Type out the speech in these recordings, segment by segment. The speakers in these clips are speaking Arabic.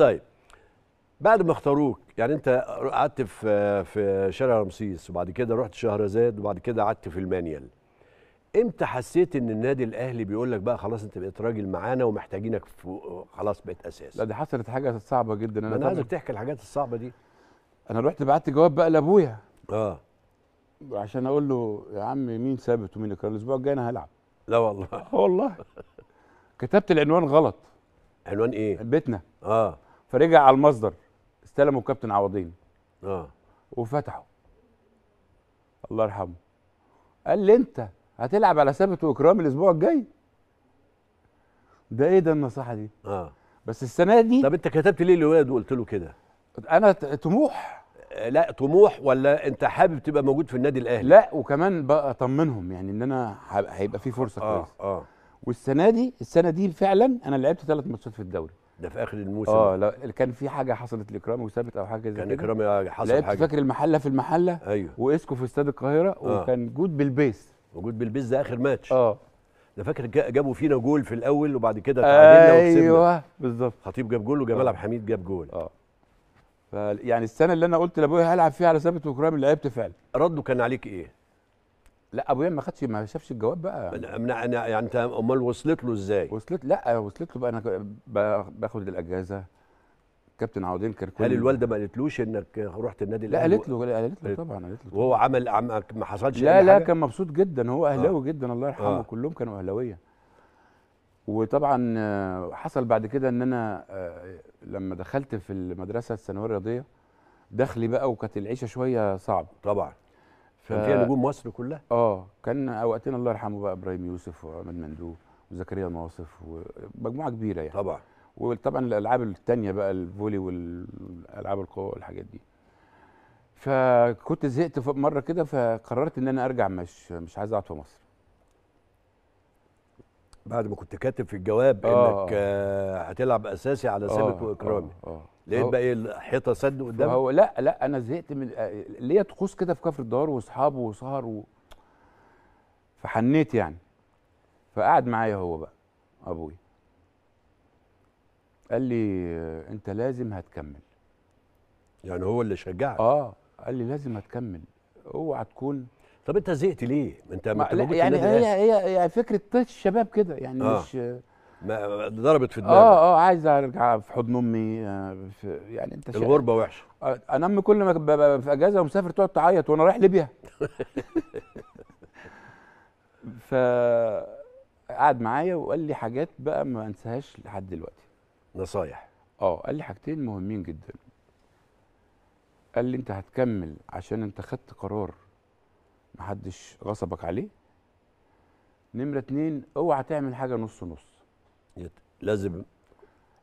طيب بعد ما اختاروك يعني انت قعدت في في شارع رمسيس وبعد كده رحت شهرزاد وبعد كده قعدت في المانيال امتى حسيت ان النادي الاهلي بيقول لك بقى خلاص انت بقيت راجل معانا ومحتاجينك خلاص بقيت اساس لا دي حصلت حاجه صعبه جدا انا, أنا عايزك تحكي الحاجات الصعبه دي انا رحت بعت جواب بقى لابويا اه عشان اقول له يا عم مين ثابت ومين كان الاسبوع الجاي انا هلعب لا والله والله كتبت العنوان غلط عنوان ايه بيتنا اه فرجع على المصدر استلمه كابتن عوضين اه وفتحه الله يرحمه قال لي انت هتلعب على ثابت واكرام الاسبوع الجاي ده ايه ده النصيحه دي اه بس السنه دي طب انت كتبت ليه الواد وقلت له كده انا طموح آه، لا طموح ولا انت حابب تبقى موجود في النادي الاهلي لا وكمان بقى اطمنهم يعني ان انا هيبقى في فرصه آه، كويسه آه اه والسنه دي السنه دي فعلا انا لعبت ثلاث ماتشات في الدوري ده في اخر الموسم اه لا كان في حاجه حصلت لاكرامي وثابت او حاجه زي كان اكرامي آه، حصل حاجه لعبت فاكر المحله في المحله ايوه واسكو في استاد القاهره آه. وكان جود بالبيس وجود بالبيس ده اخر ماتش اه ده فاكر جابوا فينا جول في الاول وبعد كده تعادلنا أيوه، وكسبنا ايوه بالظبط خطيب جاب جول وجمال آه. عبد الحميد جاب جول اه يعني السنه اللي انا قلت لابويا هلعب فيها على ثابت وكرامي لعبت فعلا رده كان عليك ايه؟ لا ابويا ما خدش ما شافش الجواب بقى يعني يعني انت امال وصلت له ازاي؟ وصلت لا وصلت له بقى انا باخد الاجازه كابتن عوضين كركون هل الوالده ما قالتلوش انك رحت النادي الاهلي لا قالت له قالت له طبعا قالت له وهو عمل ما حصلش لا لا حاجة. كان مبسوط جدا هو آه. اهلاوي آه. جدا الله يرحمه آه. كلهم كانوا اهلاويه وطبعا آه، حصل بعد كده ان انا آه، لما دخلت في المدرسه الثانويه الرياضيه دخلي بقى وكانت العيشه شويه صعب طبعا ف... كان فيها نجوم مصر كلها اه كان وقتنا الله يرحمه بقى ابراهيم يوسف وعماد مندوب وزكريا المواصف ومجموعه كبيره يعني طبعا وطبعا الالعاب الثانيه بقى الفولي والالعاب القوى والحاجات دي فكنت زهقت مره كده فقررت ان انا ارجع مش مش عايز اقعد في مصر بعد ما كنت كاتب في الجواب آه انك آه هتلعب اساسي على سابق آه, آه، واكرامي آه آه لقيت بقى ايه الحيطه سد قدام هو لا لا انا زهقت من ليا طقوس كده في كفر الدار واصحابه وسهر و... فحنيت يعني فقعد معايا هو بقى ابوي قال لي انت لازم هتكمل يعني هو اللي شجعك اه قال لي لازم هتكمل اوعى تكون طب انت زهقت ليه انت ما يعني هي هي, يعني فكره الشباب كده يعني آه. مش ما ضربت في دماغي اه اه عايز ارجع في حضن امي آه، في يعني انت الغربه وحشه انا امي كل ما ببقى في اجازه ومسافر تقعد تعيط وانا رايح ليبيا ف قعد معايا وقال لي حاجات بقى ما انساهاش لحد دلوقتي نصايح اه قال لي حاجتين مهمين جدا قال لي انت هتكمل عشان انت خدت قرار محدش غصبك عليه نمرة اتنين اوعى تعمل حاجة نص نص لازم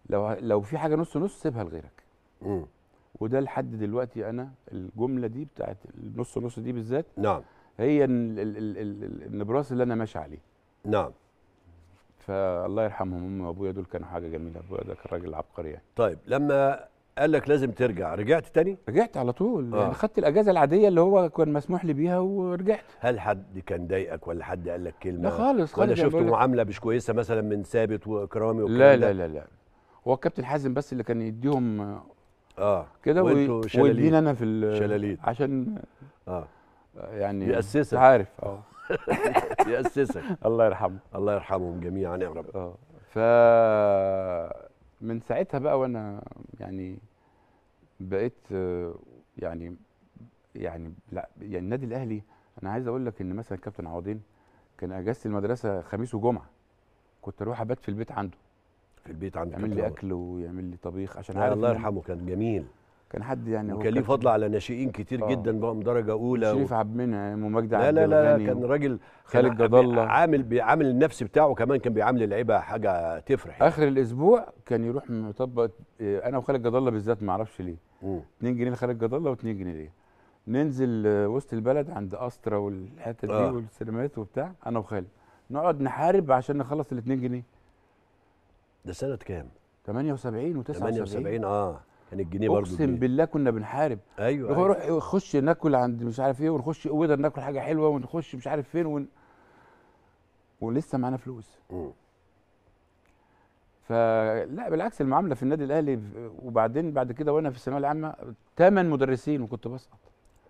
لو لو في حاجه نص نص سيبها لغيرك امم وده لحد دلوقتي انا الجمله دي بتاعت النص نص دي بالذات نعم هي النبراس اللي انا ماشي عليه نعم فالله يرحمهم امي وابويا دول كانوا حاجه جميله ابويا ده كان راجل عبقري يعني طيب لما قال لك لازم ترجع رجعت تاني رجعت على طول آه. يعني خدت الاجازه العاديه اللي هو كان مسموح لي بيها ورجعت هل حد كان ضايقك ولا حد قال لك كلمه لا خالص خالص ولا شفت يعني معامله مش كويسه مثلا من ثابت واكرامي لا لا لا لا هو الكابتن حازم بس اللي كان يديهم اه كده ويدينا انا في الشلاليت عشان اه يعني يأسسك عارف اه يأسسك الله يرحمه الله يرحمهم جميعا يا رب اه ف من ساعتها بقى وانا يعني بقيت آه، يعني يعني لا يعني النادي الاهلي انا عايز اقول لك ان مثلا كابتن عوضين كان اجازه المدرسه خميس وجمعه كنت اروح ابات في البيت عنده في البيت عنده يعمل لي اكل ويعمل لي طبيخ عشان عارف الله يرحمه كان جميل كان حد يعني وكان ليه فضل على ناشئين كتير آه. جدا بقى من درجه اولى شريف عبد المنعم ومجدي عبد لا لا لا كان راجل خالد جد الله عامل بيعامل النفس بتاعه كمان كان بيعامل اللعيبه حاجه تفرح يعني. اخر الاسبوع كان يروح مطبق آه، انا وخالد جد الله بالذات ما اعرفش ليه 2 جنيه لخالد جد الله و2 جنيه ليه ننزل آه، وسط البلد عند استرا والحته دي آه. والسينمات وبتاع انا وخالد نقعد نحارب عشان نخلص ال 2 جنيه ده سنه كام 78 و79 78 اه كان الجنيه برضه اقسم بالله كنا بنحارب ايوه نروح أيوة. نخش ناكل عند مش عارف ايه ونخش اوضه ناكل حاجه حلوه ونخش مش عارف فين ون... ولسه معانا فلوس فلا بالعكس المعامله في النادي الاهلي وبعدين بعد كده وانا في الثانويه العامه ثمان مدرسين وكنت بسقط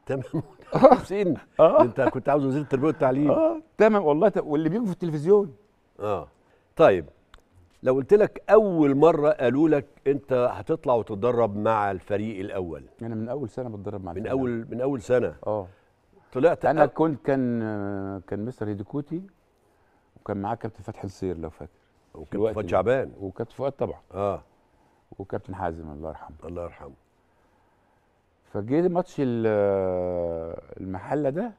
ثمان مدرسين آه. انت كنت عاوز وزير التربيه والتعليم اه تمام والله واللي بيجوا في التلفزيون اه طيب لو قلت لك اول مره قالوا لك انت هتطلع وتتدرب مع الفريق الاول انا من اول سنه بتدرب مع من الفريق اول من اول سنه اه طلعت انا أ... كنت كان كان مستر هيديكوتي وكان معاه كابتن فتحي نصير لو فاكر وكابتن فؤاد شعبان وكابتن فؤاد طبعا اه وكابتن حازم الله يرحمه الله يرحمه فجيت ماتش المحله ده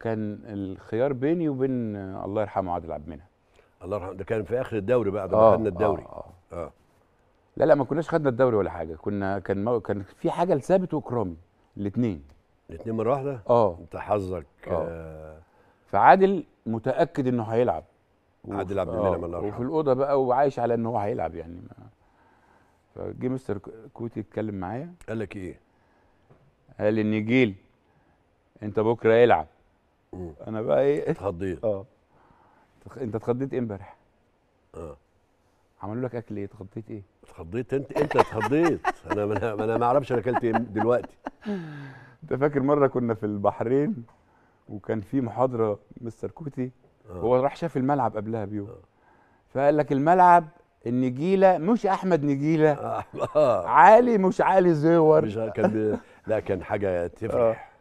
كان الخيار بيني وبين الله يرحمه عادل عبد المنعم الله يرحمه ده كان في اخر الدوري بعد ما آه، خدنا آه، الدوري اه, آه. آه. لا لا ما كناش خدنا الدوري ولا حاجه كنا كان مو... كان في حاجه لثابت واكرامي الاثنين الاثنين مره واحده اه انت حظك آه. آه. فعادل متاكد انه هيلعب عادل عبد المنعم آه. الله يرحمه وفي الاوضه بقى وعايش على ان هو هيلعب يعني ما فجي مستر كوتي اتكلم معايا قال لك ايه؟ قال لي نجيل انت بكره العب انا بقى ايه اتخضيت اه انت اتخضيت ايه امبارح؟ اه عملوا لك اكل ايه؟ اتخضيت ايه؟ اتخضيت انت انت اتخضيت انا ما انا ما اعرفش انا اكلت ايه دلوقتي انت فاكر مره كنا في البحرين وكان في محاضره مستر كوتي آه. هو راح شاف الملعب قبلها بيوم آه. فقال لك الملعب النجيله مش احمد نجيله آه. آه. عالي مش عالي زيور مش كان لا كان حاجه تفرح آه.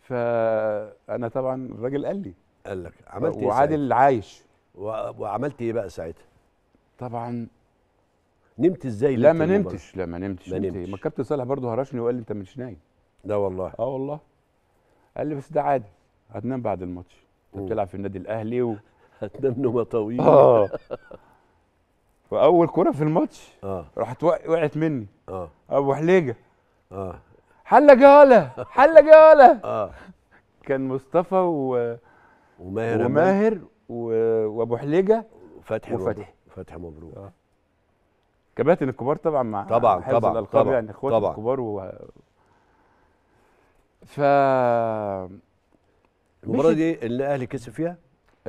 فانا طبعا الراجل قال لي قال لك عملت ايه وعادل عايش وعملت ايه بقى ساعتها طبعا نمت ازاي لا ما إيه نمتش لا ما نمتش ما إيه؟ نمتش ما كابتن صالح برضه هرشني وقال لي انت مش نايم لا والله اه والله قال لي بس ده عادي هتنام بعد الماتش انت بتلعب في النادي الاهلي و... هتنام نومه طويله اه واول كره في الماتش اه راحت وقعت مني اه ابو حليجه اه حله جاله حله جاله اه كان مصطفى و وماهر وماهر وابو حليجه وفتحي وفتحي فتحي مبروك آه. كباتن الكبار طبعا مع طبعا طبعا الألقاب طبعا يعني اخوات طبعا الكبار و ف المباراه دي اللي الاهلي كسب فيها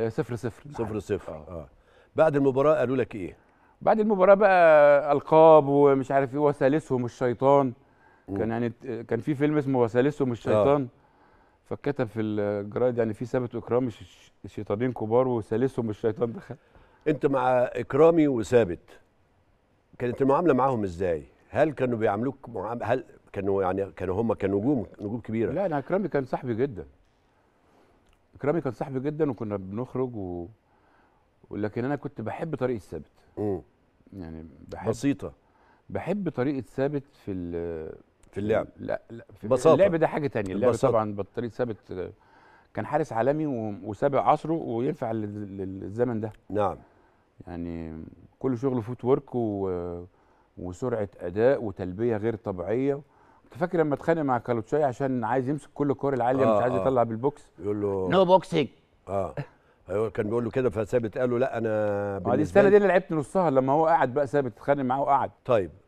0 صفر 0 صفر صفر. آه. اه بعد المباراه قالوا لك ايه بعد المباراه بقى القاب ومش عارف ايه وسالسهم الشيطان كان يعني كان في فيلم اسمه وسالسهم آه. الشيطان آه. فكتب في الجرايد يعني في ثابت واكرامي شيطانين كبار وثالثهم الشيطان دخل انت مع اكرامي وثابت كانت المعامله معاهم ازاي؟ هل كانوا بيعاملوك هل كانوا يعني كانوا هم كانوا نجوم نجوم كبيره؟ لا انا اكرامي كان صاحبي جدا اكرامي كان صاحبي جدا وكنا بنخرج و... ولكن انا كنت بحب طريقه ثابت يعني بحب بسيطه بحب طريقه ثابت في ال في اللعب لا لا في بساطة. اللعب ده حاجه تانية اللعب طبعا بطريق ثابت كان حارس عالمي وسابق عصره وينفع للزمن ده نعم يعني كل شغله فوت ورك وسرعه اداء وتلبيه غير طبيعيه انت فاكر لما اتخانق مع كالوتشاي عشان عايز يمسك كل الكور العاليه آه مش عايز آه. يطلع بالبوكس يقول له نو بوكسينج اه ايوه كان بيقول له كده فثابت قال له لا انا بالنسبه دي السنه دي انا لعبت نصها لما هو قعد بقى ثابت اتخانق معاه وقعد طيب